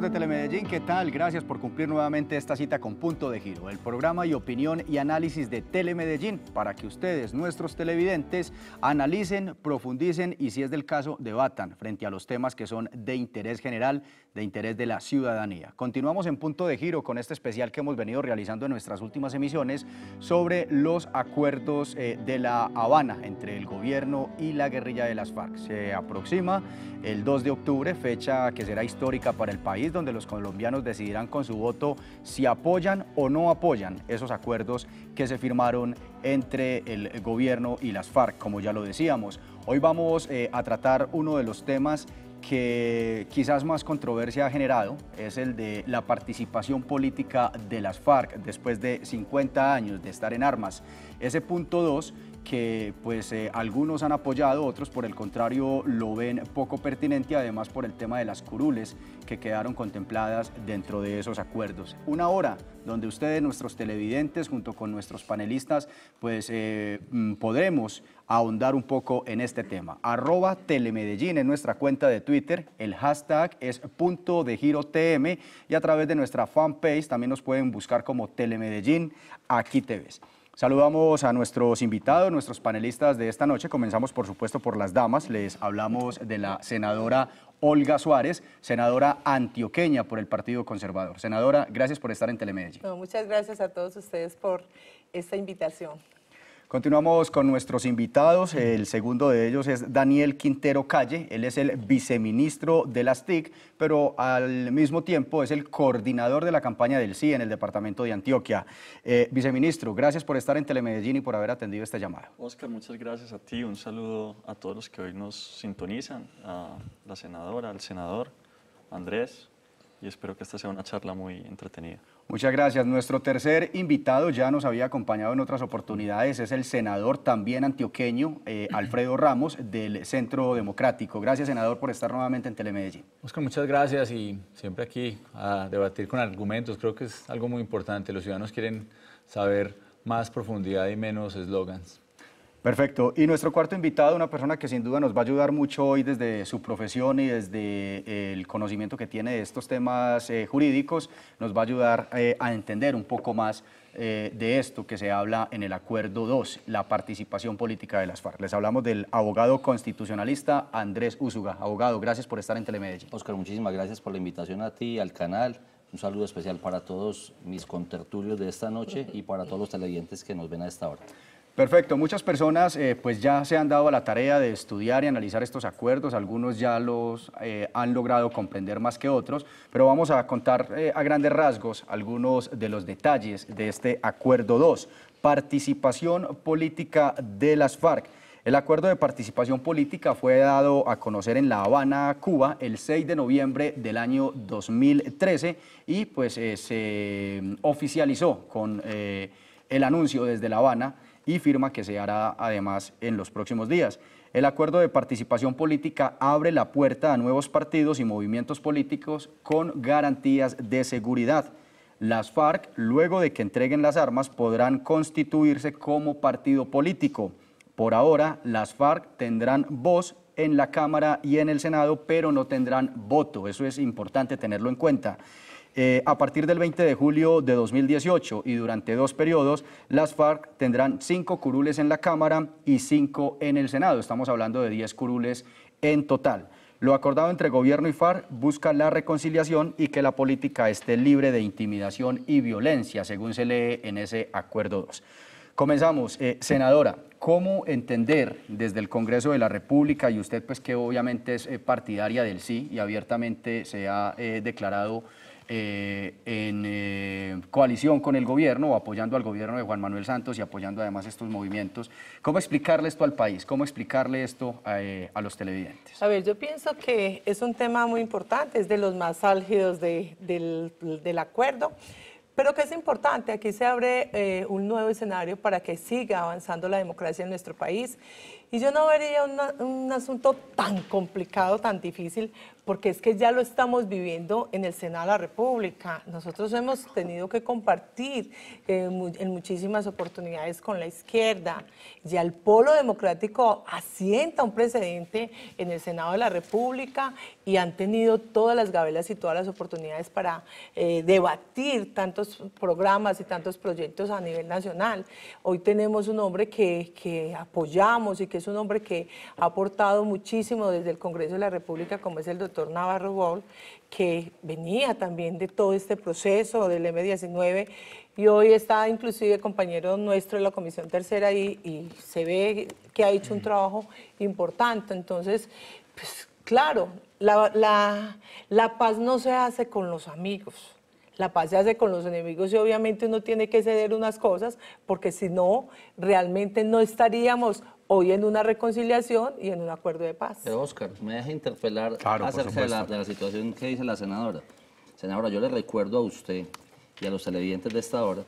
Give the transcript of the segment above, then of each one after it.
de Telemedellín, ¿qué tal? Gracias por cumplir nuevamente esta cita con Punto de Giro, el programa y opinión y análisis de Telemedellín para que ustedes, nuestros televidentes, analicen, profundicen y si es del caso, debatan frente a los temas que son de interés general, de interés de la ciudadanía. Continuamos en Punto de Giro con este especial que hemos venido realizando en nuestras últimas emisiones sobre los acuerdos eh, de La Habana entre el gobierno y la guerrilla de las FARC. Se aproxima el 2 de octubre, fecha que será histórica para el país donde los colombianos decidirán con su voto si apoyan o no apoyan esos acuerdos que se firmaron entre el gobierno y las FARC, como ya lo decíamos. Hoy vamos eh, a tratar uno de los temas que quizás más controversia ha generado es el de la participación política de las FARC después de 50 años de estar en armas. Ese punto 2 que pues eh, algunos han apoyado, otros por el contrario lo ven poco pertinente, además por el tema de las curules que quedaron contempladas dentro de esos acuerdos. Una hora donde ustedes, nuestros televidentes, junto con nuestros panelistas, pues eh, mm, podremos ahondar un poco en este tema. Arroba Telemedellín en nuestra cuenta de Twitter, el hashtag es punto de giro TM y a través de nuestra fanpage también nos pueden buscar como Telemedellín, aquí te ves. Saludamos a nuestros invitados, nuestros panelistas de esta noche. Comenzamos, por supuesto, por las damas. Les hablamos de la senadora Olga Suárez, senadora antioqueña por el Partido Conservador. Senadora, gracias por estar en Telemedellín. muchas gracias a todos ustedes por esta invitación. Continuamos con nuestros invitados. El segundo de ellos es Daniel Quintero Calle. Él es el viceministro de las TIC, pero al mismo tiempo es el coordinador de la campaña del sí e en el departamento de Antioquia. Eh, viceministro, gracias por estar en Telemedellín y por haber atendido esta llamada. Oscar, muchas gracias a ti. Un saludo a todos los que hoy nos sintonizan, a la senadora, al senador Andrés, y espero que esta sea una charla muy entretenida. Muchas gracias. Nuestro tercer invitado ya nos había acompañado en otras oportunidades, es el senador también antioqueño, eh, Alfredo Ramos, del Centro Democrático. Gracias, senador, por estar nuevamente en Telemedellín. Oscar, muchas gracias y siempre aquí a debatir con argumentos. Creo que es algo muy importante. Los ciudadanos quieren saber más profundidad y menos eslogans. Perfecto. Y nuestro cuarto invitado, una persona que sin duda nos va a ayudar mucho hoy desde su profesión y desde eh, el conocimiento que tiene de estos temas eh, jurídicos, nos va a ayudar eh, a entender un poco más de esto que se habla en el Acuerdo 2, la participación política de las FARC. Les hablamos del abogado constitucionalista Andrés Úsuga. Abogado, gracias por estar en Telemedellín. Oscar, muchísimas gracias por la invitación a ti, al canal. Un saludo especial para todos mis contertulios de esta noche y para todos los televidentes que nos ven a esta hora. Perfecto, muchas personas eh, pues ya se han dado a la tarea de estudiar y analizar estos acuerdos, algunos ya los eh, han logrado comprender más que otros, pero vamos a contar eh, a grandes rasgos algunos de los detalles de este Acuerdo 2, participación política de las FARC. El acuerdo de participación política fue dado a conocer en La Habana, Cuba, el 6 de noviembre del año 2013 y pues se oficializó con el anuncio desde La Habana y firma que se hará además en los próximos días. El acuerdo de participación política abre la puerta a nuevos partidos y movimientos políticos con garantías de seguridad. Las FARC, luego de que entreguen las armas, podrán constituirse como partido político. Por ahora, las FARC tendrán voz en la Cámara y en el Senado, pero no tendrán voto. Eso es importante tenerlo en cuenta. Eh, a partir del 20 de julio de 2018 y durante dos periodos, las FARC tendrán cinco curules en la Cámara y cinco en el Senado. Estamos hablando de diez curules en total. Lo acordado entre gobierno y FARC busca la reconciliación y que la política esté libre de intimidación y violencia, según se lee en ese acuerdo 2. Comenzamos, eh, senadora, ¿cómo entender desde el Congreso de la República y usted pues que obviamente es eh, partidaria del sí y abiertamente se ha declarado eh, en eh, coalición con el gobierno o apoyando al gobierno de Juan Manuel Santos y apoyando además estos movimientos. ¿Cómo explicarle esto al país? ¿Cómo explicarle esto eh, a, los televidentes? A ver, yo pienso que es un tema muy importante, es de los más álgidos del, acuerdo. Pero que es importante, aquí se abre un nuevo escenario para que siga avanzando la democracia en nuestro país. Y yo no vería un asunto tan complicado, tan difícil, porque es que ya lo estamos viviendo en el Senado de la República. Nosotros hemos tenido que compartir eh, en muchísimas oportunidades con la izquierda. Ya el polo democrático asienta un precedente en el Senado de la República y han tenido todas las gabelas y todas las oportunidades para eh, debatir tantos programas y tantos proyectos a nivel nacional. Hoy tenemos un hombre que, que apoyamos y que es un hombre que ha aportado muchísimo desde el Congreso de la República, como es el doctor doctor Navarro que venía también de todo este proceso del M19 y hoy está inclusive compañero nuestro de la Comisión Tercera y, se ve que ha hecho un trabajo importante. Entonces, pues claro, la paz no se hace con los amigos. La paz se hace con los enemigos y obviamente uno tiene que ceder unas cosas porque si no, realmente no estaríamos hoy en una reconciliación y en un acuerdo de paz. Pero Oscar, me deja interpelar acerca de la, situación que dice la senadora. Senadora, yo le recuerdo a usted y a los televidentes de esta hora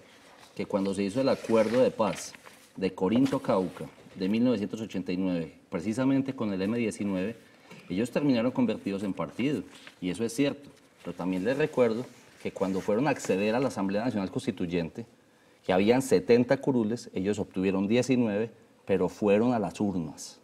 que cuando se hizo el acuerdo de paz de Corinto Cauca de 1989, precisamente con el M19, ellos terminaron convertidos en partido, y eso es cierto. Pero también les recuerdo que cuando fueron a acceder a la Asamblea Nacional Constituyente, que habían 70 curules, ellos obtuvieron 19, pero fueron a las urnas.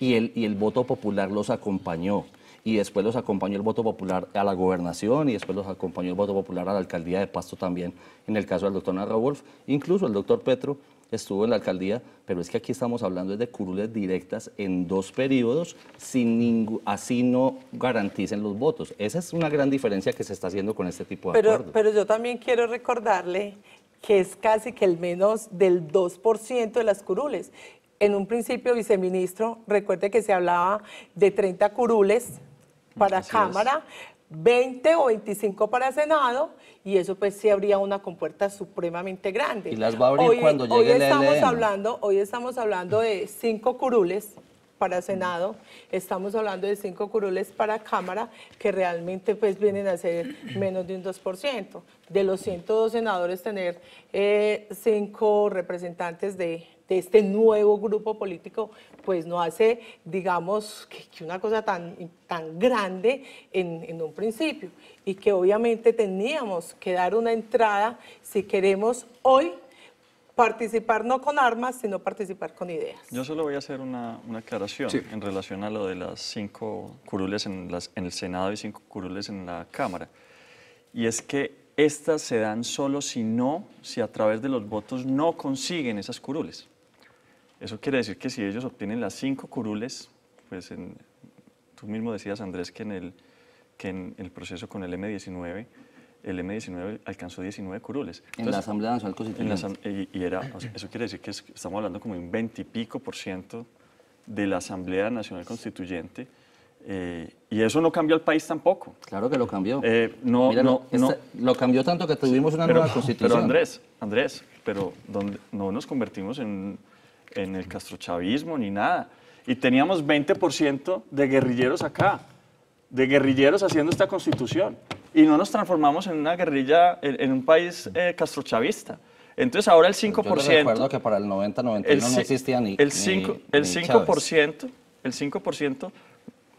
Y el, y el voto popular los acompañó. Y después los acompañó el voto popular a la gobernación y después los acompañó el voto popular a la alcaldía de Pasto también, en el caso del doctor Narra Wolf. Incluso el doctor Petro estuvo en la alcaldía, pero es que aquí estamos hablando de curules directas en dos periodos, sin así no garanticen los votos. Esa es una gran diferencia que se está haciendo con este tipo de pero, acuerdos. Pero yo también quiero recordarle que es casi que el menos del 2% de las curules. En un principio, viceministro, recuerde que se hablaba de 30 curules para Cámara, 20 o 25 para Senado, y eso pues sí habría una compuerta supremamente grande. Y las va a abrir cuando estamos e e hablando Hoy estamos hablando de 5 curules para Senado, estamos hablando de cinco curules para Cámara, que realmente pues vienen a ser menos de un 2%. De los 102 senadores, tener eh, cinco representantes de, este nuevo grupo político, pues no hace, digamos, que, una cosa tan, tan grande en, en, un principio y que obviamente teníamos que dar una entrada si queremos hoy participar no con armas, sino participar con ideas. Yo solo voy a hacer una, aclaración en relación a lo de las cinco curules en, las, en el Senado y cinco curules en la Cámara. Y es que estas se dan solo si no, si a través de los votos no consiguen esas curules. Eso quiere decir que si ellos obtienen las cinco curules, pues tú mismo decías, Andrés, que en el, que en el proceso con el M19 el M19 alcanzó 19 curules. en la Asamblea Nacional Constituyente. y, era, eso quiere decir que estamos hablando como un 20 y pico por ciento de la Asamblea Nacional Constituyente. Eh, y eso no cambió al país tampoco. Claro que lo cambió. Eh, no, este no, lo cambió tanto que tuvimos una nueva constitución. Pero Andrés, Andrés, pero donde, no nos convertimos en, en el castrochavismo ni nada. Y teníamos 20% de guerrilleros acá, de guerrilleros haciendo esta constitución y no nos transformamos en una guerrilla, en, un país eh, castrochavista. Entonces ahora el 5%... Yo recuerdo que para el 90, 91 no existía ni El 5%, el, 5% el 5%,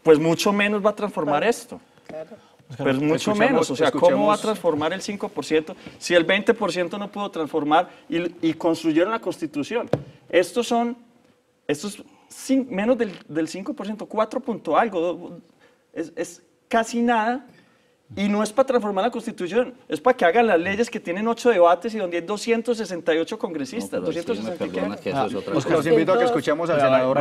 pues mucho menos va a transformar esto. Claro. Pues mucho menos, o sea, ¿cómo va a transformar el 5% si el 20% no pudo transformar y, construyeron la constitución? Estos son, estos menos del, 5%, 4 punto algo, es, es, casi nada y no es para transformar la Constitución, es para que hagan las leyes que tienen ocho debates y donde hay 268 congresistas. No, ocho que eso es Los invito a que escuchemos al senador.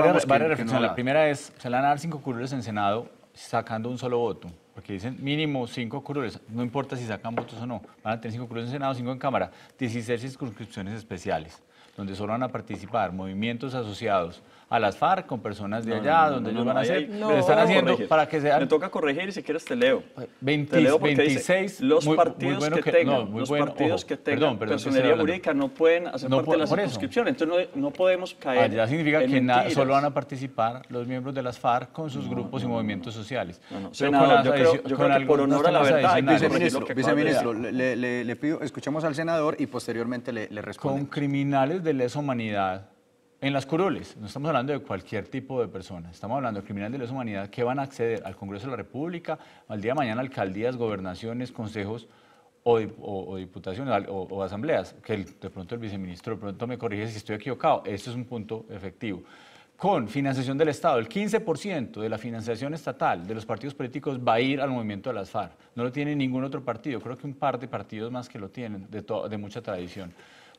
la primera es, se le van a dar cinco curules en Senado sacando un solo voto, porque dicen mínimo cinco curules, no importa si sacan votos o no, van a tener cinco curules en Senado, cinco en Cámara, 16 circunscripciones especiales donde solo van a participar movimientos asociados a las FARC con personas de allá, donde no, ellos van a hacer, lo están haciendo para que sean... Me toca corregir y si quieres te leo. te leo 26... Dice, los muy, partidos que, tengan, los partidos que tengan perdón, perdón, personería jurídica no pueden hacer parte de la circunscripción, entonces no, podemos ah, caer Ya significa que solo van a participar los miembros de las FARC con sus grupos y movimientos sociales. Senador, yo creo, que por honor a la verdad... Viceministro, le pido, escuchemos al senador y posteriormente le respondo. Con criminales de lesa humanidad en las curules, no estamos hablando de cualquier tipo de persona, estamos hablando de criminales de lesa humanidad que van a acceder al Congreso de la República, al día de mañana alcaldías, gobernaciones, consejos o, diputaciones o, asambleas, que de pronto el viceministro de pronto me corrige si estoy equivocado, esto es un punto efectivo. Con financiación del Estado, el 15% de la financiación estatal de los partidos políticos va a ir al movimiento de las FARC, no lo tiene ningún otro partido, creo que un par de partidos más que lo tienen, de, de mucha tradición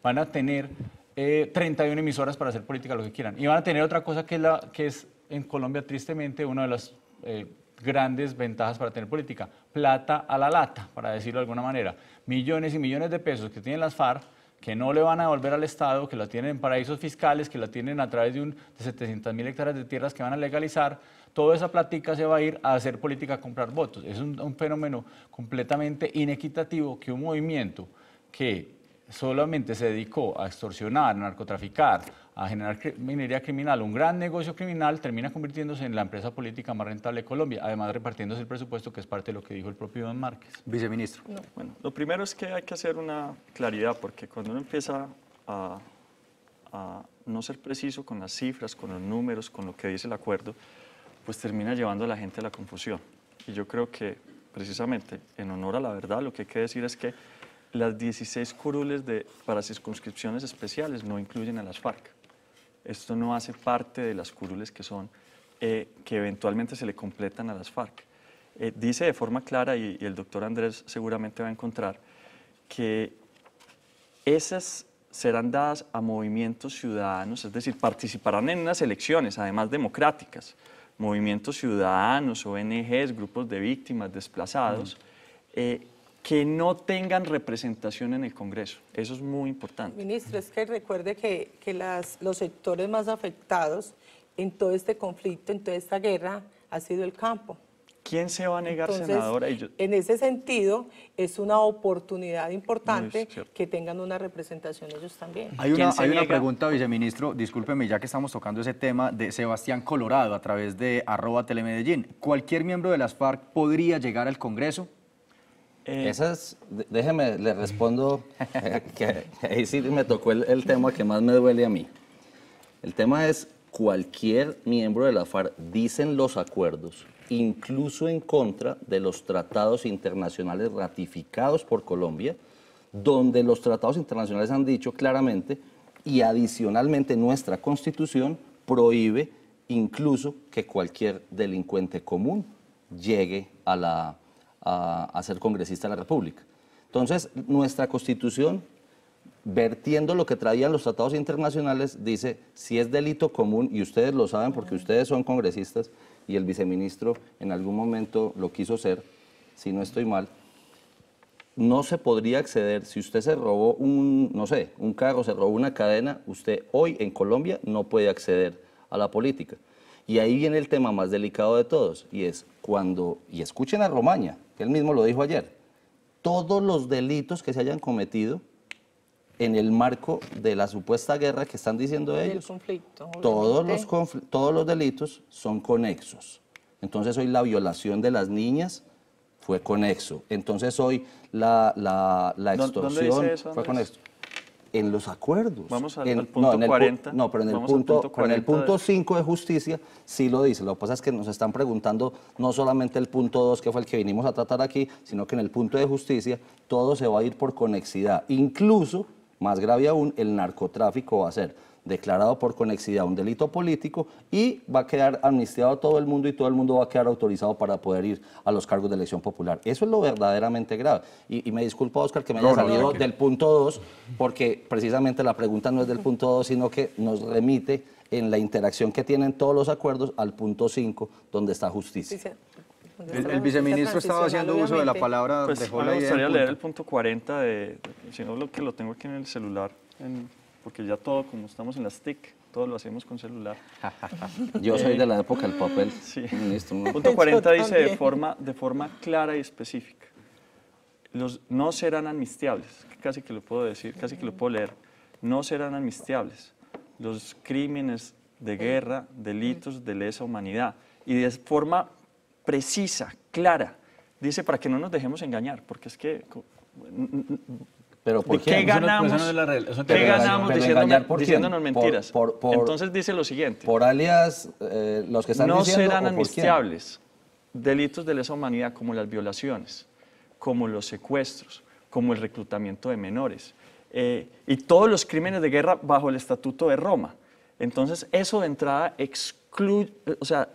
van a tener 31 eh, emisoras para hacer política lo que quieran. Y van a tener otra cosa que es, la, que es en Colombia tristemente una de las eh, grandes ventajas para tener política. Plata a la lata, para decirlo de alguna manera. Millones y millones de pesos que tienen las FARC que no le van a devolver al Estado, que la tienen en paraísos fiscales, que la tienen a través de, un, de 700 mil hectáreas de tierras que van a legalizar, toda esa plática se va a ir a hacer política, a comprar votos. Es un fenómeno completamente inequitativo que un movimiento que solamente se dedicó a extorsionar, a narcotraficar, a generar minería criminal, un gran negocio criminal, termina convirtiéndose en la empresa política más rentable de Colombia, además repartiéndose el presupuesto, que es parte de lo que dijo el propio Iván Márquez. Viceministro. bueno, lo primero es que hay que hacer una claridad, porque cuando uno empieza a no ser preciso con las cifras, con los números, con lo que dice el acuerdo, pues termina llevando a la gente a la confusión. Y yo creo que, precisamente, en honor a la verdad, lo que hay que decir es que las 16 curules de, para circunscripciones especiales no incluyen a las FARC. Esto no hace parte de las curules que son, eh, que eventualmente se le completan a las FARC. Eh, dice de forma clara, y, el doctor Andrés seguramente va a encontrar, que esas serán dadas a movimientos ciudadanos, es decir, participarán en unas elecciones, además democráticas, movimientos ciudadanos, ONGs, grupos de víctimas, desplazados, que no tengan representación en el Congreso. Eso es muy importante. Ministro, es que recuerde que, las, los sectores más afectados en todo este conflicto, en toda esta guerra, ha sido el campo. ¿Quién se va a negar, senadora? En ese sentido, es una oportunidad importante que tengan una representación ellos también. Hay una, hay una pregunta, viceministro, discúlpeme, ya que estamos tocando ese tema, de Sebastián Colorado a través de arroba telemedellín. ¿Cualquier miembro de las FARC podría llegar al Congreso? Eh, Esas, déjeme, le respondo, eh, que ahí sí me tocó el, el, tema que más me duele a mí. El tema es, cualquier miembro de la FARC dicen los acuerdos, incluso en contra de los tratados internacionales ratificados por Colombia, donde los tratados internacionales han dicho claramente y adicionalmente nuestra constitución prohíbe incluso que cualquier delincuente común llegue a la a, ser congresista de la República. Entonces, nuestra constitución, vertiendo lo que traían los tratados internacionales, dice, si es delito común, y ustedes lo saben porque ustedes son congresistas, y el viceministro en algún momento lo quiso ser, si no estoy mal, no se podría acceder, si usted se robó un, no sé, un carro, se robó una cadena, usted hoy en Colombia no puede acceder a la política. Y ahí viene el tema más delicado de todos, y es cuando, y escuchen a Romaña, que él mismo lo dijo ayer, todos los delitos que se hayan cometido en el marco de la supuesta guerra que están diciendo ellos, todos, los todos los delitos son conexos. Entonces hoy la violación de las niñas fue conexo. Entonces hoy la, extorsión fue conexo en los acuerdos. Vamos en, punto no, 40. pero en el punto, con el punto 5 de... de justicia sí lo dice. Lo que pasa es que nos están preguntando no solamente el punto 2, que fue el que vinimos a tratar aquí, sino que en el punto de justicia todo se va a ir por conexidad. Incluso, más grave aún, el narcotráfico va a ser declarado por conexidad un delito político y va a quedar amnistiado todo el mundo y todo el mundo va a quedar autorizado para poder ir a los cargos de elección popular. Eso es lo verdaderamente grave. Y, me disculpa, Oscar, que me haya salido del punto 2, porque precisamente la pregunta no es del punto 2, sino que nos remite en la interacción que tienen todos los acuerdos al punto 5, donde está justicia. El, viceministro estaba haciendo uso de la palabra. Pues, me gustaría leer el punto 40, de, lo que lo tengo aquí en el celular, en porque ya todo, como estamos en las TIC, todo lo hacemos con celular. Yo soy de la época del papel. Sí. Punto 40 dice de forma, de forma clara y específica. Los no serán amnistiables, casi que lo puedo decir, casi que lo puedo leer. No serán amnistiables los crímenes de guerra, delitos de lesa humanidad. Y de forma precisa, clara, dice para que no nos dejemos engañar, porque es que ¿Pero por qué? ganamos, de diciéndonos, mentiras? Entonces dice lo siguiente. Por alias, eh, los que están no diciendo... No serán amnistiables delitos de lesa humanidad como las violaciones, como los secuestros, como el reclutamiento de menores eh, y todos los crímenes de guerra bajo el Estatuto de Roma. Entonces eso de entrada excluye, o sea,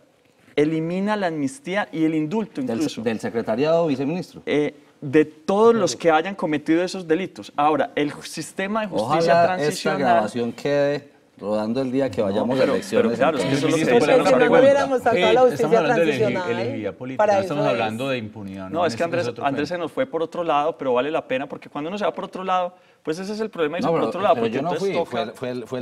elimina la amnistía y el indulto incluso. Del, del secretariado viceministro. Eh, de todos los que hayan cometido esos delitos. Ahora, el sistema de justicia Ojalá transicional... Esta grabación quede rodando el día que vayamos a elecciones. Pero claro, es que eso es lo que, es que, que no hubiéramos sacado la justicia transicional. política, para estamos hablando de impunidad. No, no es que Andrés, Andrés se nos fue por otro lado, pero vale la pena porque cuando uno se va por otro lado, pues ese es el problema y no, por otro lado. yo fue, el, fue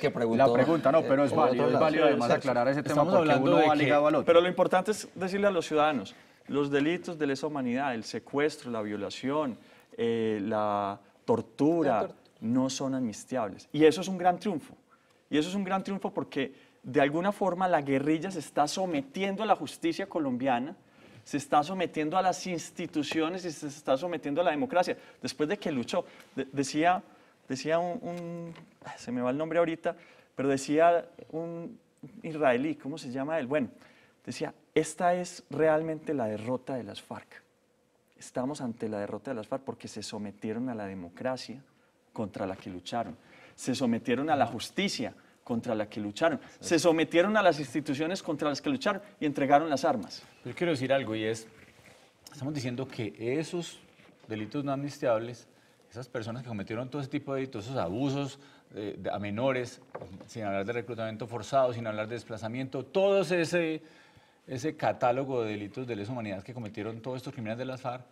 que preguntó. La pregunta, no, eh, pero es válido, es además aclarar ese tema porque uno va ligado al otro. Pero lo importante es decirle a los ciudadanos, los delitos de lesa humanidad, el secuestro, la violación, eh, la tortura, no son amnistiables. Y eso es un gran triunfo. Y eso es un gran triunfo porque de alguna forma la guerrilla se está sometiendo a la justicia colombiana, se está sometiendo a las instituciones y se está sometiendo a la democracia. Después de que luchó, decía, decía un, se me va el nombre ahorita, pero decía un israelí, ¿cómo se llama él? Bueno, decía, esta es realmente la derrota de las FARC. Estamos ante la derrota de las FARC porque se sometieron a la democracia contra la que lucharon, se sometieron a la justicia contra la que lucharon, se sometieron a las instituciones contra las que lucharon y entregaron las armas. Yo quiero decir algo y es, estamos diciendo que esos delitos no amnistiables, esas personas que cometieron todo ese tipo de delitos, esos abusos eh, a menores, sin hablar de reclutamiento forzado, sin hablar de desplazamiento, todos ese ese catálogo de delitos de lesa humanidad que cometieron todos estos criminales de azar,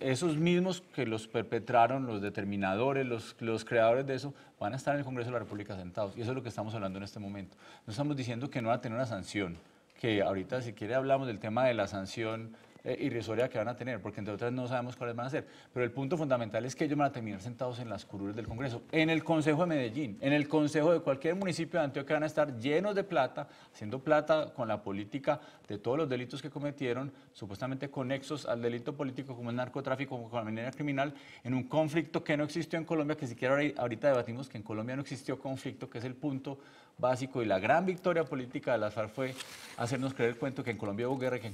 esos mismos que los perpetraron, los determinadores, los, creadores de eso, van a estar en el Congreso de la República sentados. Y eso es lo que estamos hablando en este momento. No estamos diciendo que no va a tener una sanción, que ahorita si quiere hablamos del tema de la sanción eh, irrisoria que van a tener, porque entre otras no sabemos cuáles van a ser. Pero el punto fundamental es que ellos van a terminar sentados en las curules del Congreso, en el Consejo de Medellín, en el Consejo de cualquier municipio de Antioquia van a estar llenos de plata, haciendo plata con la política de todos los delitos que cometieron, supuestamente conexos al delito político como el narcotráfico, como la minería criminal, en un conflicto que no existió en Colombia, que siquiera ahorita debatimos que en Colombia no existió conflicto, que es el punto básico y la gran victoria política de las FARC fue hacernos creer el cuento que en Colombia hubo guerra, que en,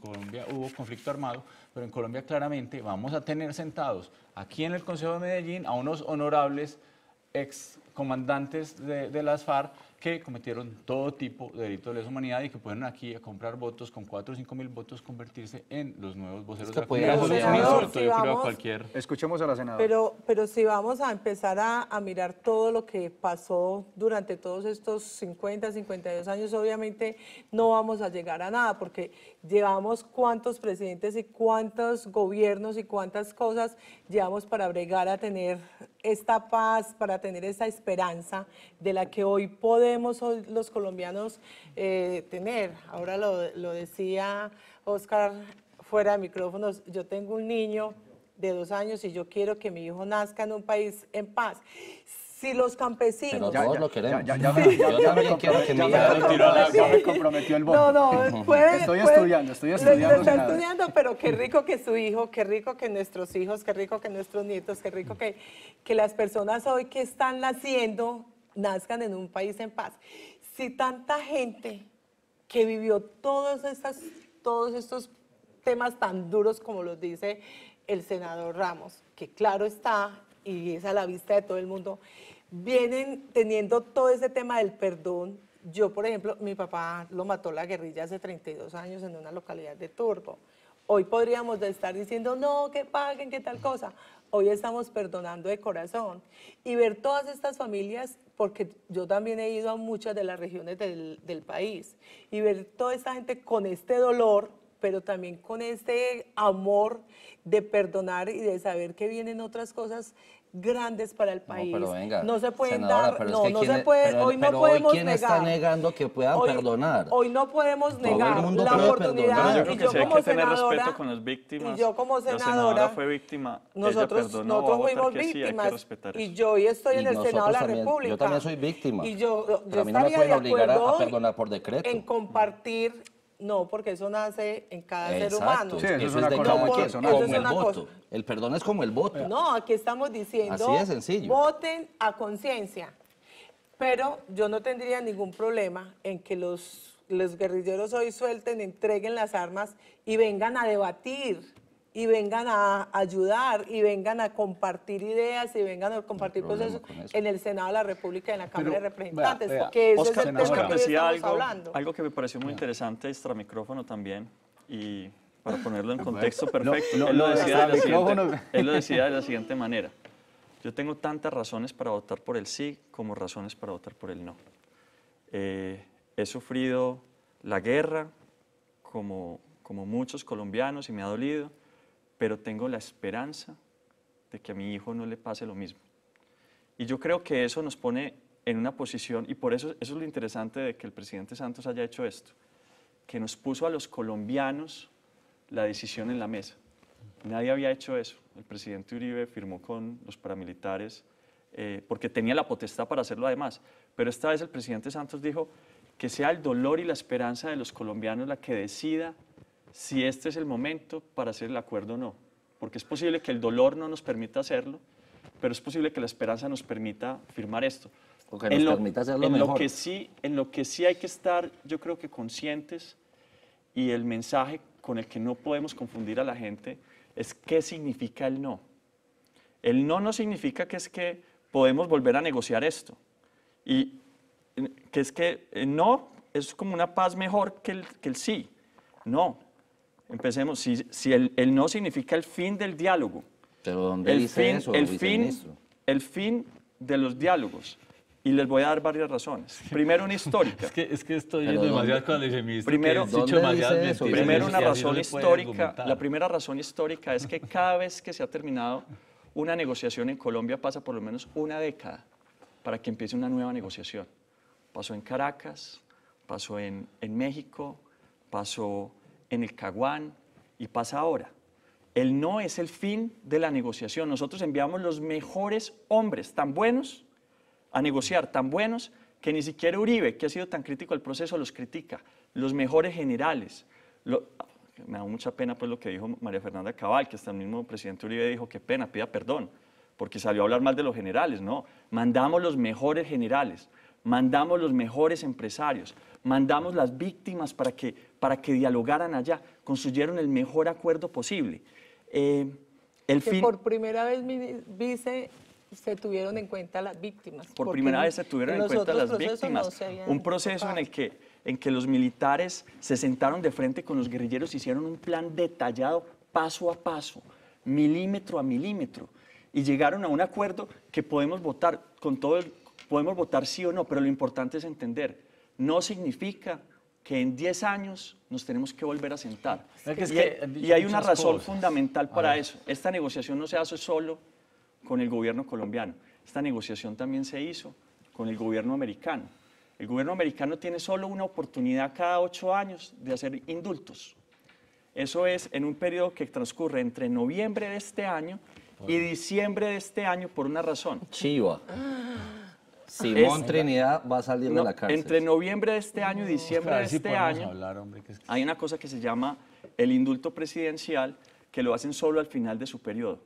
Colombia hubo conflicto armado, pero en Colombia claramente vamos a tener sentados aquí en el Consejo de Medellín a unos honorables ex comandantes de las FARC que cometieron todo tipo de delitos de lesa humanidad y que pueden aquí a comprar votos con 4 o 5 mil votos convertirse en los nuevos voceros de la Escuchemos a la senadora. Pero, pero si vamos a empezar a, a, mirar todo lo que pasó durante todos estos 50, 52 años, obviamente no vamos a llegar a nada porque llevamos cuántos presidentes y cuántos gobiernos y cuántas cosas llevamos para bregar a tener esta paz, para tener esa esperanza de la que hoy podemos los colombianos eh, tener. Ahora lo, lo decía Oscar fuera de micrófonos, yo tengo un niño de dos años y yo quiero que mi hijo nazca en un país en paz si los campesinos... Pero todos lo queremos. Yo también quiero que me ya, me comprometió el voto. No, no, Estoy estudiando, estoy estudiando. estudiando, pero qué rico que su hijo, qué rico que nuestros hijos, qué rico que nuestros nietos, qué rico que, que las personas hoy que están naciendo nazcan en un país en paz. Si tanta gente que vivió todos, todos estos temas tan duros como los dice el senador Ramos, que claro está, y es a la vista de todo el mundo, vienen teniendo todo ese tema del perdón. Yo, por ejemplo, mi papá lo mató la guerrilla hace 32 años en una localidad de Turbo. Hoy podríamos estar diciendo, no, que paguen, que tal cosa. Hoy estamos perdonando de corazón. Y ver todas estas familias, porque yo también he ido a muchas de las regiones del, del país, y ver toda esta gente con este dolor, pero también con este amor de perdonar y de saber que vienen otras cosas grandes para el país. No, se pueden dar, no, no se e-, puede, hoy no pero podemos hoy quién negar. está negando que puedan perdonar? Hoy no podemos negar la oportunidad. Pero yo creo que yo hay que tener respeto con las víctimas. Y yo como senadora, la senadora víctima, nosotros, ella nosotros fuimos víctimas y yo y estoy en el Senado de la también, República. Yo también soy víctima. Y yo, yo pero a mí no obligar a perdonar por decreto. En compartir no, porque eso nace en cada ser humano. eso, es una cosa el El perdón es como el voto. No, aquí estamos diciendo, voten a conciencia. Pero yo no tendría ningún problema en que los, los guerrilleros hoy suelten, entreguen las armas y vengan a debatir y vengan a ayudar y vengan a compartir ideas y vengan a compartir cosas en el Senado de la República y en la Cámara de Representantes, porque Oscar, es algo, que me pareció muy interesante extra micrófono también y para ponerlo en contexto perfecto, él, lo decía de la siguiente manera. Yo tengo tantas razones para votar por el sí como razones para votar por el no. Eh, he sufrido la guerra como, como muchos colombianos y me ha dolido pero tengo la esperanza de que a mi hijo no le pase lo mismo. Y yo creo que eso nos pone en una posición, y por eso, eso es lo interesante de que el presidente Santos haya hecho esto, que nos puso a los colombianos la decisión en la mesa. Nadie había hecho eso. El presidente Uribe firmó con los paramilitares eh, porque tenía la potestad para hacerlo además. Pero esta vez el presidente Santos dijo que sea el dolor y la esperanza de los colombianos la que decida si este es el momento para hacer el acuerdo o no. Porque es posible que el dolor no nos permita hacerlo, pero es posible que la esperanza nos permita firmar esto. O que nos lo, permita hacerlo en mejor. Lo que sí, en lo que sí hay que estar, yo creo que conscientes, y el mensaje con el que no podemos confundir a la gente es qué significa el no. El no no significa que es que podemos volver a negociar esto. Y eh, que es que el no es como una paz mejor que el, que el sí. No, Empecemos, si, si el, el, no significa el fin del diálogo. Pero ¿dónde el fin, eso, el fin, el fin de los diálogos. Y les voy a dar varias razones. Primero, una histórica. es, que, estoy yendo demasiado con el ministro. Primero, primero una razón histórica. La primera razón histórica es que cada vez que se ha terminado una negociación en Colombia pasa por lo menos una década para que empiece una nueva negociación. Pasó en Caracas, pasó en, en México, pasó en el Caguán y pasa ahora. El no es el fin de la negociación. Nosotros enviamos los mejores hombres, tan buenos, a negociar, tan buenos que ni siquiera Uribe, que ha sido tan crítico al proceso, los critica. Los mejores generales. me da mucha pena pues lo que dijo María Fernanda Cabal, que hasta el mismo presidente Uribe dijo, qué pena, pida perdón, porque salió a hablar mal de los generales. No, mandamos los mejores generales mandamos los mejores empresarios, mandamos las víctimas para que, para que dialogaran allá, construyeron el mejor acuerdo posible. Eh, por primera vez, vice, se tuvieron en cuenta las víctimas. Por primera vez se tuvieron en, cuenta las víctimas. un proceso en el que en que los militares se sentaron de frente con los guerrilleros, hicieron un plan detallado paso a paso, milímetro a milímetro, y llegaron a un acuerdo que podemos votar con todo el Podemos votar sí o no, pero lo importante es entender, no significa que en 10 años nos tenemos que volver a sentar. y, hay una razón fundamental para eso. Esta negociación no se hace solo con el gobierno colombiano, esta negociación también se hizo con el gobierno americano. El gobierno americano tiene solo una oportunidad cada 8 años de hacer indultos. Eso es en un periodo que transcurre entre noviembre de este año y diciembre de este año por una razón. Chiva. Ah. Simón Trinidad va a salir de la cárcel. Entre noviembre de este año y diciembre de este año hay una cosa que se llama el indulto presidencial que lo hacen solo al final de su periodo.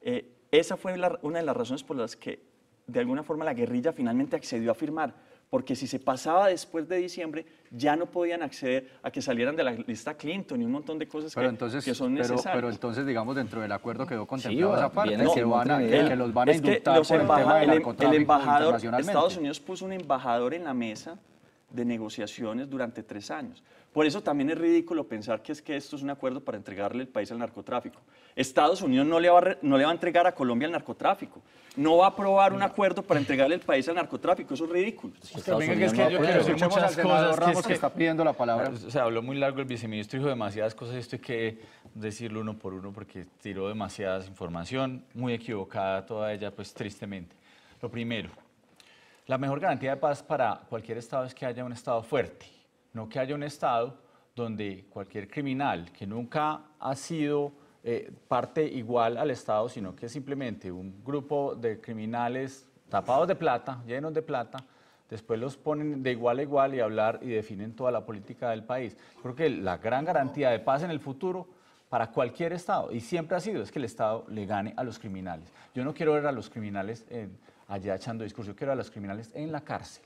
Eh, esa fue una de las razones por las que de alguna forma la guerrilla finalmente accedió a firmar porque si se pasaba después de diciembre ya no podían acceder a que salieran de la lista Clinton y un montón de cosas que, son necesarias. Pero, entonces, digamos, dentro del acuerdo quedó contemplado esa parte, que, los van a indultar por el tema del el, el embajador, Estados Unidos puso un embajador en la mesa de negociaciones durante tres años. Por eso también es ridículo pensar que es que esto es un acuerdo para entregarle el país al narcotráfico. Estados Unidos no le va a, no le va a entregar a Colombia el narcotráfico. No va a aprobar un acuerdo para entregarle el país al narcotráfico. Eso es ridículo. muchas cosas. está pidiendo la palabra. Se habló muy largo el viceministro, dijo demasiadas cosas. Esto hay que decirlo uno por uno porque tiró demasiada información, muy equivocada toda ella, pues tristemente. Lo primero, la mejor garantía de paz para cualquier Estado es que haya un Estado fuerte, no que haya un Estado donde cualquier criminal que nunca ha sido eh, parte igual al Estado, sino que simplemente un grupo de criminales tapados de plata, llenos de plata, después los ponen de igual a igual y hablar y definen toda la política del país. Creo que la gran garantía de paz en el futuro para cualquier Estado, y siempre ha sido, es que el Estado le gane a los criminales. Yo no quiero ver a los criminales en allá echando discurso, yo quiero a los criminales en la cárcel.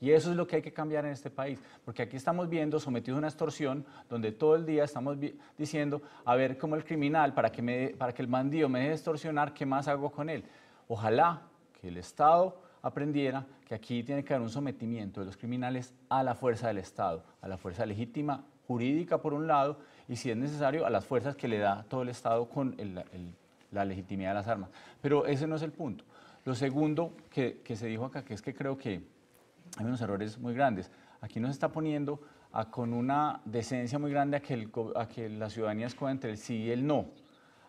Y eso es lo que hay que cambiar en este país, porque aquí estamos viendo sometidos a una extorsión donde todo el día estamos diciendo, a ver cómo el criminal, para que, para que el bandido me deje extorsionar, ¿qué más hago con él? Ojalá que el Estado aprendiera que aquí tiene que haber un sometimiento de los criminales a la fuerza del Estado, a la fuerza legítima jurídica por un lado, y si es necesario, a las fuerzas que le da todo el Estado con la legitimidad de las armas. Pero ese no es el punto. Lo segundo que, se dijo acá, que es que creo que hay unos errores muy grandes. Aquí nos está poniendo con una decencia muy grande a que, la ciudadanía escoja entre el sí y el no.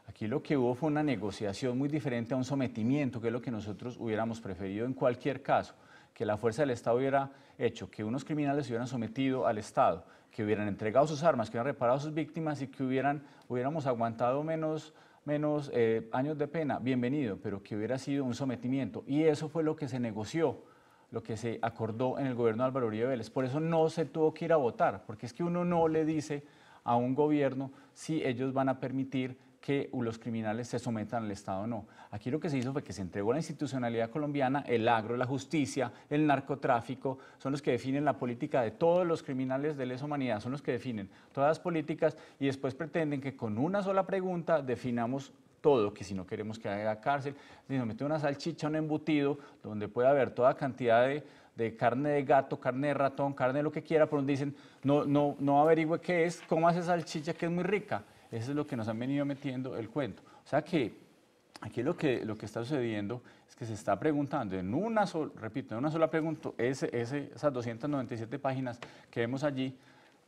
Aquí lo que hubo fue una negociación muy diferente a un sometimiento, que es lo que nosotros hubiéramos preferido en cualquier caso, que la fuerza del Estado hubiera hecho, que unos criminales se hubieran sometido al Estado, que hubieran entregado sus armas, que hubieran reparado sus víctimas y que hubieran, hubiéramos aguantado menos menos eh, años de pena, bienvenido, pero que hubiera sido un sometimiento. Y eso fue lo que se negoció, lo que se acordó en el gobierno de Álvaro Uribe Vélez. Por eso no se tuvo que ir a votar, porque es que uno no le dice a un gobierno si ellos van a permitir que los criminales se sometan al Estado o no. Aquí lo que se hizo fue que se entregó a la institucionalidad colombiana, el agro, la justicia, el narcotráfico, son los que definen la política de todos los criminales de lesa humanidad, son los que definen todas las políticas y después pretenden que con una sola pregunta definamos todo, que si no queremos que haya cárcel, si nos mete una salchicha, un embutido, donde puede haber toda cantidad de, carne de gato, carne de ratón, carne de lo que quiera, pero donde dicen, no, no, no averigüe qué es, cómo hace salchicha que es muy rica. Eso es lo que nos han venido metiendo el cuento. O sea que aquí lo que, lo que está sucediendo es que se está preguntando en una sola, repito, en una sola pregunta, esas 297 páginas que vemos allí,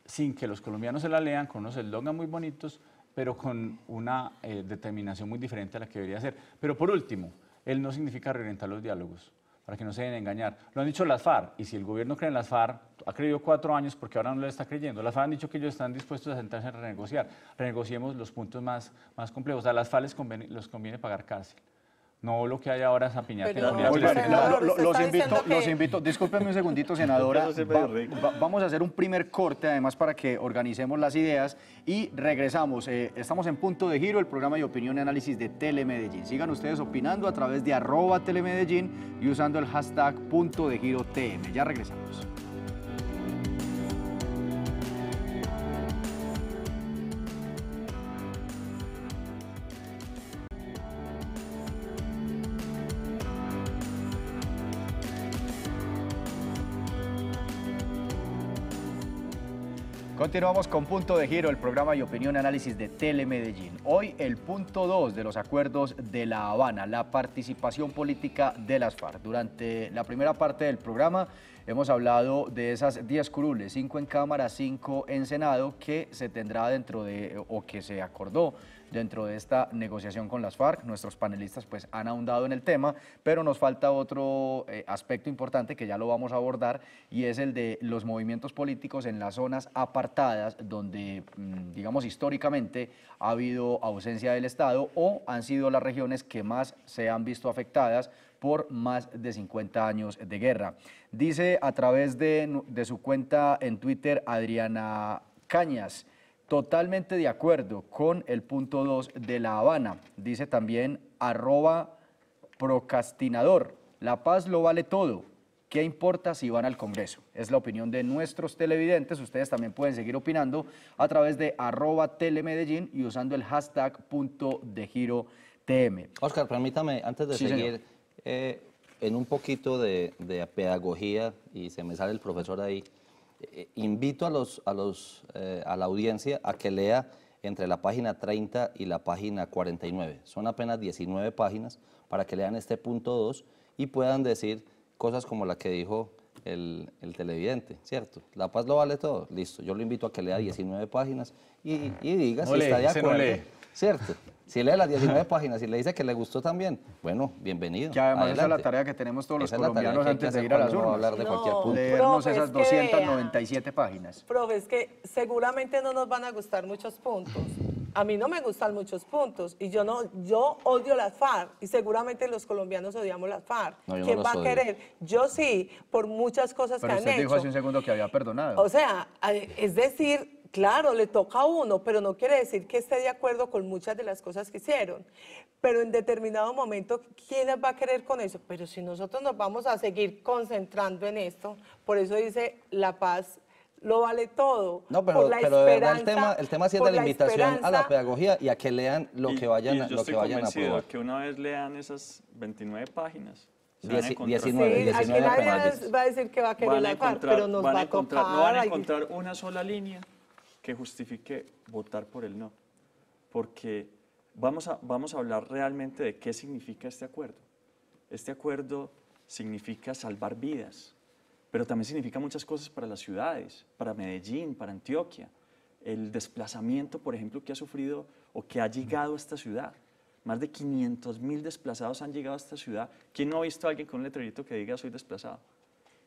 sin que los colombianos se la lean, con unos eslogans muy bonitos, pero con una eh, determinación muy diferente a la que debería ser. Pero por último, él no significa reorientar los diálogos para que no se den a engañar. Lo han dicho las FARC, y si el gobierno cree en las FARC, ha creído cuatro años porque ahora no le está creyendo. Las FARC han dicho que ellos están dispuestos a sentarse a renegociar. Renegociemos los puntos más, más complejos. A las FARC les conviene, les conviene pagar cárcel. No lo que hay ahora es a piñata. los, los invito, los invito, discúlpenme un segundito, senadora. vamos a hacer un primer corte, además, para que organicemos las ideas y regresamos. Eh, estamos en Punto de Giro, el programa de opinión y análisis de Telemedellín. Sigan ustedes opinando a través de arroba telemedellín y usando el hashtag Punto de Giro Ya regresamos. Continuamos con Punto de Giro, el programa y opinión análisis de Telemedellín. Hoy el punto 2 de los acuerdos de La Habana, la participación política de las FARC. Durante la primera parte del programa hemos hablado de esas 10 curules, 5 en Cámara, 5 en Senado, que se tendrá dentro de, o que se acordó dentro de esta negociación con las FARC. Nuestros panelistas pues han ahondado en el tema, pero nos falta otro eh, aspecto importante que ya lo vamos a abordar y es el de los movimientos políticos en las zonas apartadas donde, mm, digamos, históricamente ha habido ausencia del Estado o han sido las regiones que más se han visto afectadas por más de 50 años de guerra. Dice a través de, de su cuenta en Twitter Adriana Cañas, Totalmente de acuerdo con el punto 2 de La Habana. Dice también arroba procrastinador. La paz lo vale todo. ¿Qué importa si van al Congreso? Es la opinión de nuestros televidentes. Ustedes también pueden seguir opinando a través de arroba telemedellín y usando el hashtag punto de giro TM. Oscar, permítame, antes de seguir, eh, en un poquito de pedagogía, y se me sale el profesor ahí, eh, invito a, los, a, los, eh, a la audiencia a que lea entre la página 30 y la página 49. Son apenas 19 páginas para que lean este punto 2 y puedan decir cosas como la que dijo el, televidente, ¿cierto? La paz lo vale todo, listo. Yo lo invito a que lea 19 páginas y, diga si está de acuerdo. ¿Cierto? Si lee las 19 páginas y le dice que le gustó también, bueno, bienvenido. Ya además es la tarea que tenemos todos los colombianos antes de ir a hablar de cualquier punto. Leernos esas 297 páginas. Profe, es que seguramente no nos van a gustar muchos puntos. A mí no me gustan muchos puntos y yo no, yo odio la FARC y seguramente los colombianos odiamos las FARC. ¿Quién va a querer? Yo sí, por muchas cosas que han hecho. Pero usted dijo hace un segundo que había perdonado. O sea, es decir, Claro, le toca a uno, pero no quiere decir que esté de acuerdo con muchas de las cosas que hicieron. Pero en determinado momento, ¿quién las va a querer con eso? Pero si nosotros nos vamos a seguir concentrando en esto, por eso dice la paz lo vale todo. No, pero, de verdad el tema, el tema sí es de la, invitación a la pedagogía y a que lean lo que vayan, lo que vayan a probar. que una vez lean esas 29 páginas, 19, sí, 19 va a decir que va a querer la paz, pero encontrar, No van a encontrar una sola línea que justifique votar por el no, porque vamos a, vamos a hablar realmente de qué significa este acuerdo. Este acuerdo significa salvar vidas, pero también significa muchas cosas para las ciudades, para Medellín, para Antioquia. El desplazamiento, por ejemplo, que ha sufrido o que ha llegado a esta ciudad. Más de 500 mil desplazados han llegado a esta ciudad. ¿Quién no ha visto a alguien con un letrerito que diga soy desplazado?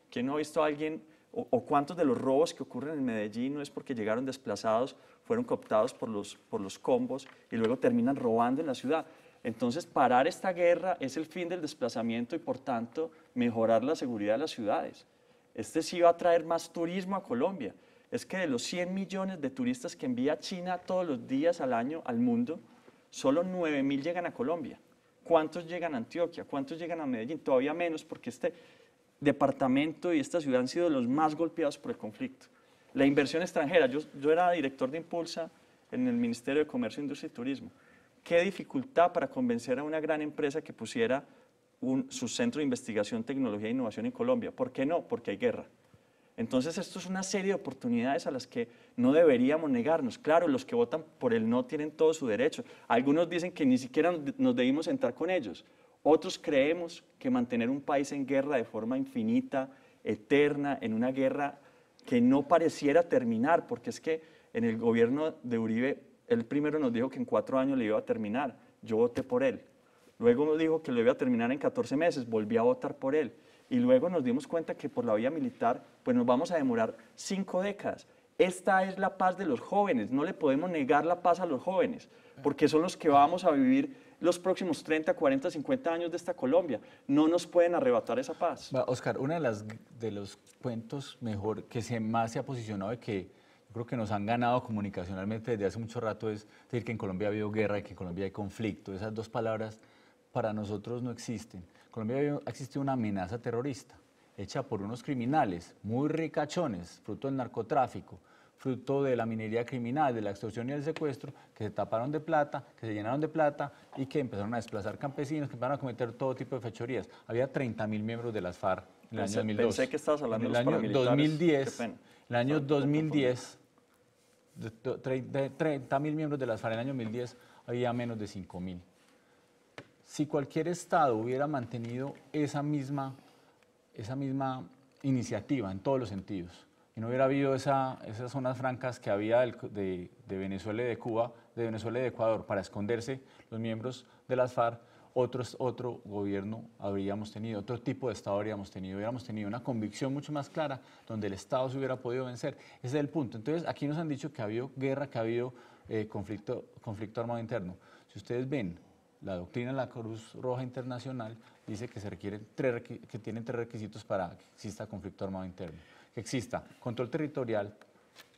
¿Quién no ha visto a alguien o, cuántos de los robos que ocurren en Medellín no es porque llegaron desplazados, fueron cooptados por los, por los combos y luego terminan robando en la ciudad. Entonces, parar esta guerra es el fin del desplazamiento y, por tanto, mejorar la seguridad de las ciudades. Este sí va a traer más turismo a Colombia. Es que de los 100 millones de turistas que envía China todos los días al año al mundo, solo 9 mil llegan a Colombia. ¿Cuántos llegan a Antioquia? ¿Cuántos llegan a Medellín? Todavía menos porque este, departamento y esta ciudad han sido los más golpeados por el conflicto. La inversión extranjera, yo, era director de Impulsa en el Ministerio de Comercio, Industria y Turismo. Qué dificultad para convencer a una gran empresa que pusiera su centro de investigación, tecnología e innovación en Colombia. ¿Por qué no? Porque hay guerra. Entonces, esto es una serie de oportunidades a las que no deberíamos negarnos. Claro, los que votan por el no tienen todo su derecho. Algunos dicen que ni siquiera nos debimos entrar con ellos, otros creemos que mantener un país en guerra de forma infinita, eterna, en una guerra que no pareciera terminar, porque es que en el gobierno de Uribe, él primero nos dijo que en cuatro años le iba a terminar, yo voté por él. Luego nos dijo que lo iba a terminar en 14 meses, volví a votar por él. Y luego nos dimos cuenta que por la vía militar, pues nos vamos a demorar cinco décadas. Esta es la paz de los jóvenes, no le podemos negar la paz a los jóvenes, porque son los que vamos a vivir los próximos 30, 40, 50 años de esta Colombia. No nos pueden arrebatar esa paz. Oscar, uno de, los cuentos mejor que se, más se ha posicionado y que creo que nos han ganado comunicacionalmente desde hace mucho rato es decir que en Colombia ha habido guerra y que en Colombia hay conflicto. Esas dos palabras para nosotros no existen. En Colombia existe una amenaza terrorista hecha por unos criminales muy ricachones, fruto del narcotráfico, fruto de la minería criminal, de la extorsión y el secuestro, que se taparon de plata, que se llenaron de plata y que empezaron a desplazar campesinos, que empezaron a cometer todo tipo de fechorías. Había 30 mil miembros de las FARC en el año 2002. el año 2010, En el año 2010, 30.000 miembros de las FARC en el año 2010 había menos de 5.000. Si cualquier Estado hubiera mantenido esa misma, esa misma iniciativa en todos los sentidos, y no hubiera habido esas zonas francas que había de, Venezuela y de Cuba, de Venezuela y de Ecuador, para esconderse los miembros de las FARC, otro gobierno habríamos tenido, otro tipo de Estado habríamos tenido, hubiéramos tenido una convicción mucho más clara donde el Estado se hubiera podido vencer. Ese es el punto. Entonces, aquí nos han dicho que ha habido guerra, que ha habido eh, conflicto, conflicto armado interno. Si ustedes ven la doctrina de la Cruz Roja Internacional dice que, se requieren tres, que tienen tres requisitos para que exista conflicto armado interno que exista control territorial,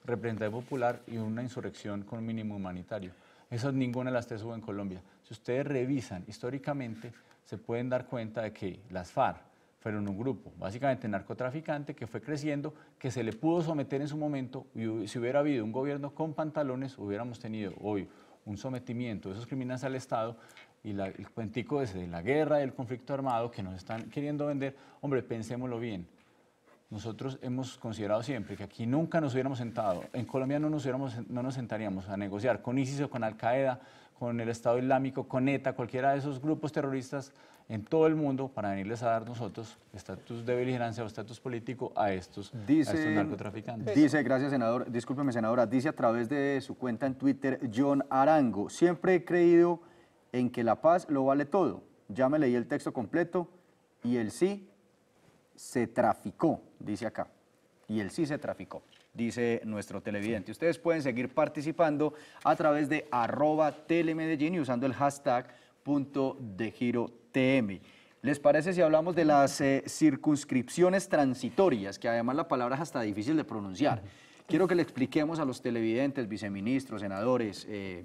representación popular y una insurrección con mínimo humanitario. Eso ninguna de las tres hubo en Colombia. Si ustedes revisan históricamente, se pueden dar cuenta de que las FARC fueron un grupo, básicamente narcotraficante, que fue creciendo, que se le pudo someter en su momento, y si hubiera habido un gobierno con pantalones, hubiéramos tenido hoy un sometimiento de esos criminales al Estado, y el cuentico de la guerra, y el conflicto armado que nos están queriendo vender, hombre, pensémoslo bien. Nosotros hemos considerado siempre que aquí nunca nos hubiéramos sentado, en Colombia no nos, hubiéramos, no nos sentaríamos a negociar con ISIS o con Al-Qaeda, con el Estado Islámico, con ETA, cualquiera de esos grupos terroristas en todo el mundo para venirles a dar nosotros estatus de beligerancia o estatus político a estos, dice, a estos narcotraficantes. Dice, gracias senador, discúlpeme senadora, dice a través de su cuenta en Twitter John Arango, siempre he creído en que la paz lo vale todo. Ya me leí el texto completo y el sí se traficó, dice acá. Y él sí se traficó, dice nuestro televidente. Ustedes pueden seguir participando a través de arroba telemedellín y usando el hashtag punto ¿Les parece si hablamos de las eh, circunscripciones transitorias? Que además la palabra es hasta difícil de pronunciar. Quiero que le expliquemos a los televidentes, viceministros, senadores, eh,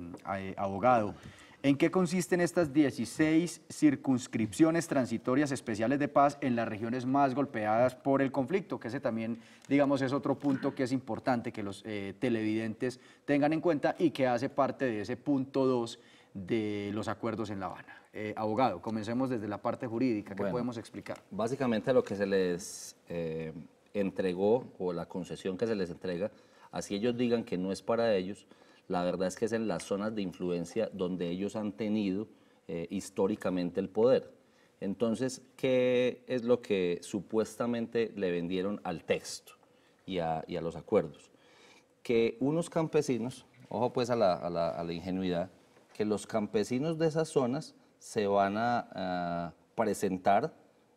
abogados, eh, abogado, ¿En qué consisten estas 16 circunscripciones transitorias especiales de paz en las regiones más golpeadas por el conflicto? Que ese también, digamos, es otro punto que es importante que los eh, televidentes tengan en cuenta y que hace parte de ese punto 2 de los acuerdos en La Habana. Eh, abogado, comencemos desde la parte jurídica, ¿qué podemos explicar? Básicamente lo que se les eh, entregó o la concesión que se les entrega, así ellos digan que no es para ellos, la verdad es que es en las zonas de influencia donde ellos han tenido eh, históricamente el poder. Entonces, ¿qué es lo que supuestamente le vendieron al texto y a, los acuerdos? Que unos campesinos, ojo pues a la, ingenuidad, que los campesinos de esas zonas se van a, presentar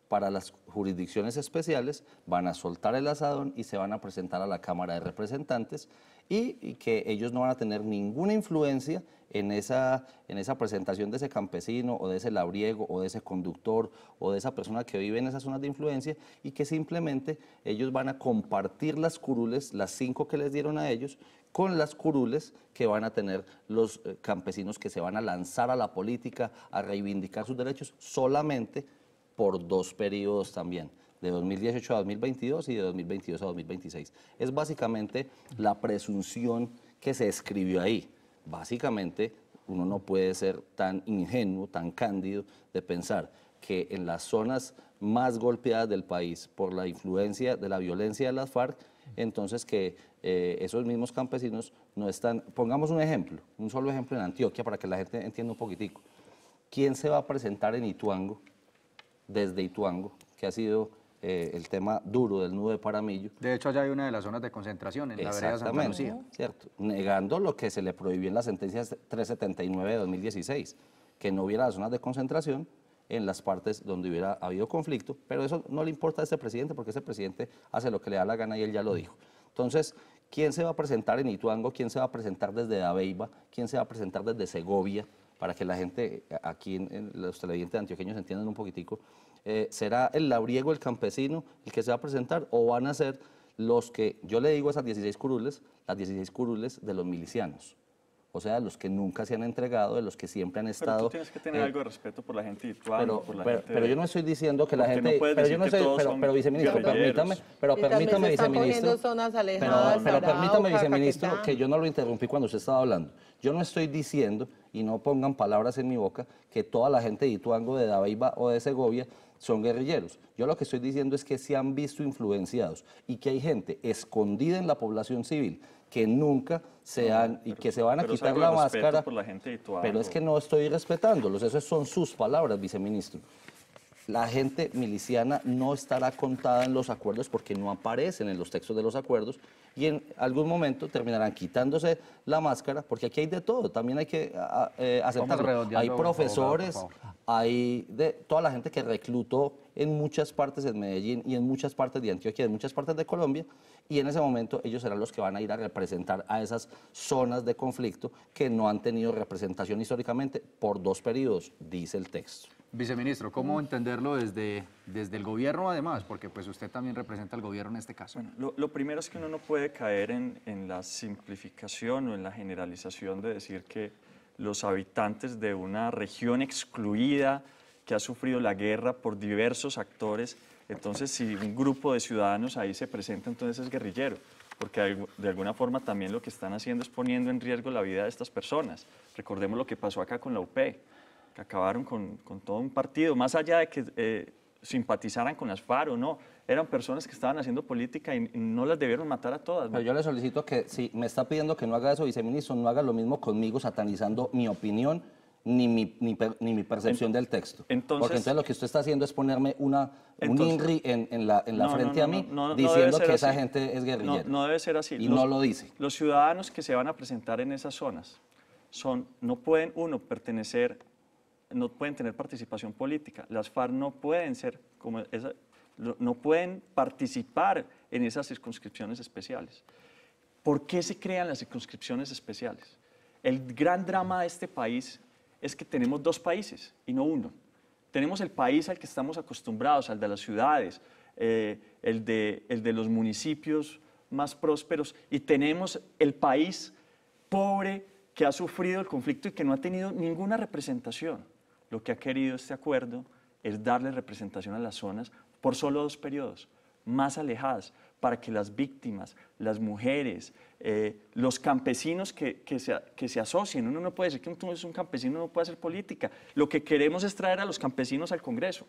para las jurisdicciones especiales, van a soltar el asadón y se van a presentar a la Cámara de Representantes y, que ellos no van a tener ninguna influencia en esa, en esa presentación de ese campesino o de ese labriego o de ese conductor o de esa persona que vive en esas zonas de influencia y que simplemente ellos van a compartir las curules, las cinco que les dieron a ellos, con las curules que van a tener los eh, campesinos que se van a lanzar a la política, a reivindicar sus derechos solamente por dos periodos también de 2018 a 2022 y de 2022 a 2026. Es básicamente la presunción que se escribió ahí. Básicamente, uno no puede ser tan ingenuo, tan cándido de pensar que en las zonas más golpeadas del país por la influencia de la violencia de las FARC, entonces que eh, esos mismos campesinos no están... Pongamos un ejemplo, un solo ejemplo en Antioquia para que la gente entienda un poquitico. ¿Quién se va a presentar en Ituango, desde Ituango, que ha sido eh, el tema duro del nudo de Paramillo. De hecho, allá hay una de las zonas de concentración en la vereda Santa Lucía. cierto. Negando lo que se le prohibió en la sentencia 379 de 2016, que no hubiera zonas de concentración en las partes donde hubiera habido conflicto, pero eso no le importa a este presidente porque ese presidente hace lo que le da la gana y él ya lo dijo. Entonces, ¿quién se va a presentar en Ituango? ¿Quién se va a presentar desde Abeiba ¿Quién se va a presentar desde Segovia? Para que la gente eh, aquí, en los televidentes antioqueños entiendan un poquitico eh, ¿será el labriego, el campesino, el que se va a presentar o van a ser los que, yo le digo a esas 16 curules, las 16 curules de los milicianos? O sea, los que nunca se han entregado, de los que siempre han estado. Pero tú tienes que tener eh, algo de respeto por la gente de pero, pero, yo no estoy diciendo que la gente. pero yo no estoy, pero, viceministro, permítame. Pero permítame, viceministro. pero, permítame, viceministro, que yo no lo interrumpí cuando usted estaba hablando. Yo no estoy diciendo, y no pongan palabras en mi boca, que toda la gente de Ituango, de Davaiba o de Segovia son guerrilleros. Yo lo que estoy diciendo es que se han visto influenciados y que hay gente escondida en la población civil que nunca se han y que se van a quitar la máscara. pero es que no estoy respetándolos, esas son sus palabras, viceministro. La gente miliciana no estará contada en los acuerdos porque no aparecen en los textos de los acuerdos y en algún momento terminarán quitándose la máscara porque aquí hay de todo, también hay que ah, ah, eh, aceptar. Hay profesores, hay de toda la gente que reclutó en muchas partes de Medellín y en muchas partes de Antioquia, en muchas partes de Colombia, y en ese momento ellos serán los que van a ir a representar a esas zonas de conflicto que no han tenido representación históricamente por dos periodos, dice el texto. Viceministro, ¿cómo entenderlo desde, desde el gobierno además? Porque pues usted también representa al gobierno en este caso. lo, primero es que uno no puede caer en, en la simplificación o en la generalización de decir que los habitantes de una región excluida que ha sufrido la guerra por diversos actores. Entonces, si un grupo de ciudadanos ahí se presenta, entonces es guerrillero, porque de alguna forma también lo que están haciendo es poniendo en riesgo la vida de estas personas. Recordemos lo que pasó acá con la UP, que acabaron con, todo un partido, más allá de que eh, simpatizaran con las Faro, no. Eran personas que estaban haciendo política y no las debieron matar a todas. Pero yo le solicito que si me está pidiendo que no haga eso, viceministro, no haga lo mismo conmigo satanizando mi opinión ni mi, ni, mi percepción del texto. Porque entonces lo que usted está haciendo es ponerme una, un INRI en, la, en la frente a mí diciendo que esa gente es guerrillera. No, debe ser así. Y no lo dice. Los ciudadanos que se van a presentar en esas zonas son, no pueden, uno, pertenecer no pueden tener participación política. Las FARC no pueden ser no pueden participar en esas circunscripciones especiales. ¿Por qué se crean las circunscripciones especiales? El gran drama de este país es que tenemos dos países y no uno. Tenemos el país al que estamos acostumbrados, al de las ciudades, eh, el de los municipios más prósperos, y tenemos el país pobre que ha sufrido el conflicto y que no ha tenido ninguna representación lo que ha querido este acuerdo es darle representación a las zonas por solo dos periodos, más alejadas, para que las víctimas, las mujeres, eh, los campesinos que, se, asocien, uno no puede decir que uno un campesino, no puede hacer política. Lo que queremos es traer a los campesinos al Congreso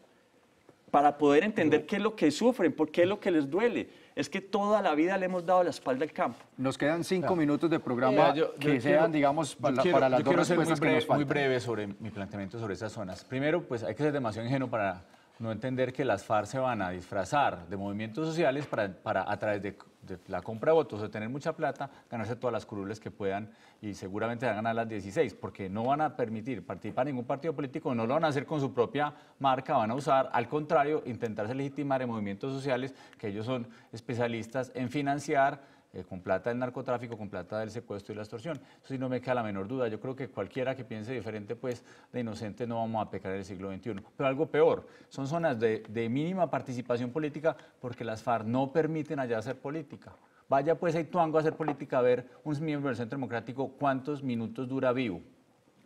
para poder entender qué es lo que sufren, por qué es lo que les duele. Es que toda la vida le hemos dado la espalda al campo. Nos quedan cinco minutos de programa que sean, digamos, para, para las dos respuestas muy muy breve sobre mi planteamiento sobre esas zonas. Primero, pues hay que ser demasiado ingenuo para no entender que las FARC se van a disfrazar de movimientos sociales para, a través de, la compra de votos, de tener mucha plata, ganarse todas las curules que puedan y seguramente van a ganar las 16, porque no van a permitir participar ningún partido político, no lo van a hacer con su propia marca, van a usar, al contrario, intentarse legitimar en movimientos sociales que ellos son especialistas en financiar eh, con plata del narcotráfico, con plata del secuestro y la extorsión. Entonces, no me queda la menor duda. Yo creo que cualquiera que piense diferente, pues de inocente no vamos a pecar en el siglo XXI. Pero algo peor, son zonas de, de mínima participación política porque las FARC no permiten allá hacer política. Vaya pues a Ituango a hacer política, a ver un miembro del Centro Democrático cuántos minutos dura vivo.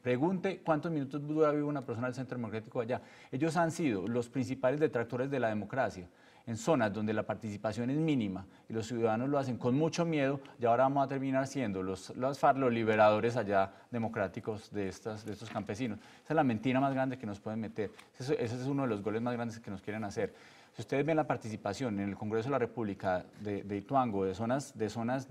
Pregunte cuántos minutos dura vivo una persona del Centro Democrático allá. Ellos han sido los principales detractores de la democracia en zonas donde la participación es mínima y los ciudadanos lo hacen con mucho miedo, y ahora vamos a terminar siendo los, los liberadores allá democráticos de, estas, de estos campesinos. Esa es la mentira más grande que nos pueden meter. Ese, es uno de los goles más grandes que nos quieren hacer. Si ustedes ven la participación en el Congreso de la República de, de Ituango, de zonas de, zonas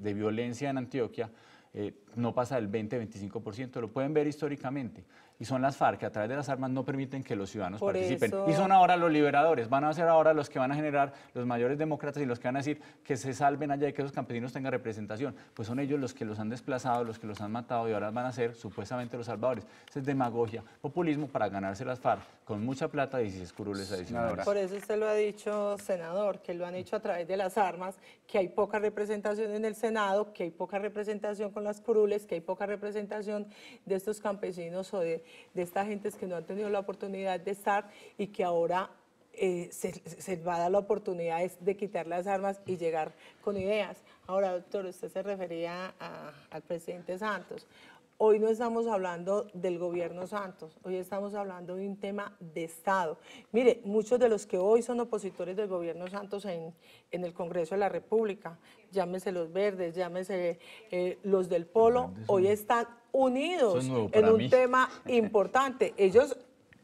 violencia en Antioquia, eh, no pasa del 20-25%, lo pueden ver históricamente y son las FARC que a través de las armas no permiten que los ciudadanos participen. Y son ahora los liberadores, van a ser ahora los que van a generar los mayores demócratas y los que van a decir que se salven allá y que esos campesinos tengan representación. Pues son ellos los que los han desplazado, los que los han matado y ahora van a ser supuestamente los salvadores. Esa es demagogia, populismo para ganarse las FARC con mucha plata y si curules adicionales. Por eso usted lo ha dicho, senador, que lo han hecho a través de las armas, que hay poca representación en el Senado, que hay poca representación con las curules, que hay poca representación de estos campesinos o de de estas gentes que no han tenido la oportunidad de estar y que ahora eh, se, se, va a dar la oportunidad de quitar las armas y llegar con ideas. Ahora, doctor, usted se refería al presidente Santos hoy no estamos hablando del gobierno Santos, hoy estamos hablando de un tema de Estado. Mire, muchos de los que hoy son opositores del gobierno Santos en, el Congreso de la República, llámese los verdes, llámese eh, los del Polo, hoy están unidos en un tema importante. Ellos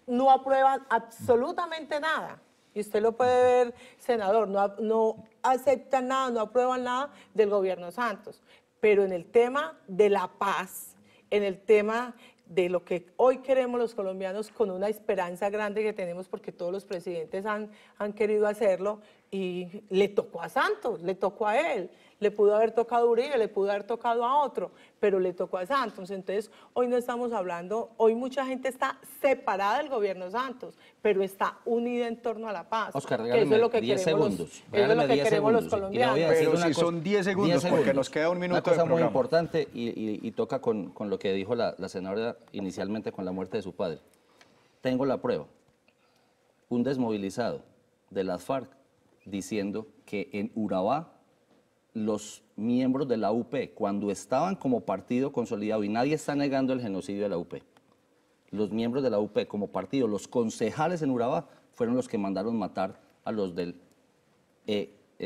no aprueban absolutamente nada. Y usted lo puede ver, senador, no aceptan nada, no aprueban nada del gobierno Santos. Pero en el tema de la paz, en el tema de lo que hoy queremos los colombianos con una esperanza grande que tenemos porque todos los presidentes han, querido hacerlo y le tocó a Santos, le tocó a él le pudo haber tocado a Uribe, le pudo haber tocado a otro, pero le tocó a Santos. Entonces, hoy no estamos hablando, hoy mucha gente está separada del gobierno Santos, pero está unida en torno a la paz. Oscar, que segundos. lo que queremos los colombianos. si son 10 segundos, porque nos queda un minuto Una cosa muy importante y, toca con, lo que dijo la, la senadora inicialmente con la muerte de su padre. Tengo la prueba. Un desmovilizado de las FARC diciendo que en Urabá los miembros de la UP cuando estaban como partido consolidado, y nadie está negando el genocidio de la UP, los miembros de la UP como partido, los concejales en Urabá, fueron los que mandaron matar a los del EPL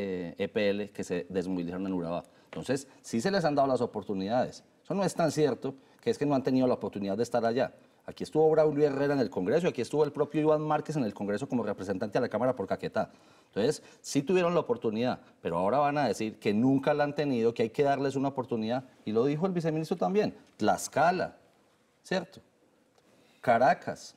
e, e que se desmovilizaron en Urabá. Entonces, sí se les han dado las oportunidades. Eso no es tan cierto que es que no han tenido la oportunidad de estar allá. Aquí estuvo Braulio Herrera en el Congreso, aquí estuvo el propio Iván Márquez en el Congreso como representante a la Cámara por Caquetá. Entonces, sí tuvieron la oportunidad, pero ahora van a decir que nunca la han tenido, que hay que darles una oportunidad. Y lo dijo el viceministro también, Tlaxcala, ¿cierto? Caracas,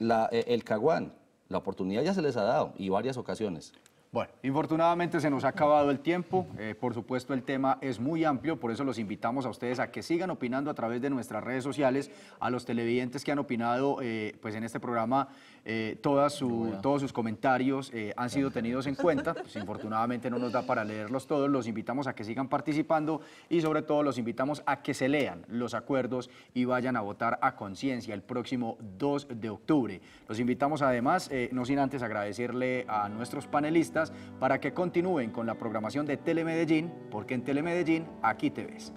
eh, el Caguán, la oportunidad ya se les ha dado y varias ocasiones. Bueno, infortunadamente se nos ha acabado el tiempo. Eh, por supuesto, el tema es muy amplio, por eso los invitamos a ustedes a que sigan opinando a través de nuestras redes sociales, a los televidentes que han opinado eh, pues en este programa. Eh, todos sus comentarios han sido tenidos en cuenta. Pues, infortunadamente no nos da para leerlos todos. Los invitamos a que sigan participando y sobre todo los invitamos a que se lean los acuerdos y vayan a votar a conciencia el próximo 2 de octubre. Los invitamos además, no sin antes agradecerle a nuestros panelistas, para que continúen con la programación de Telemedellín, porque en Telemedellín aquí te ves.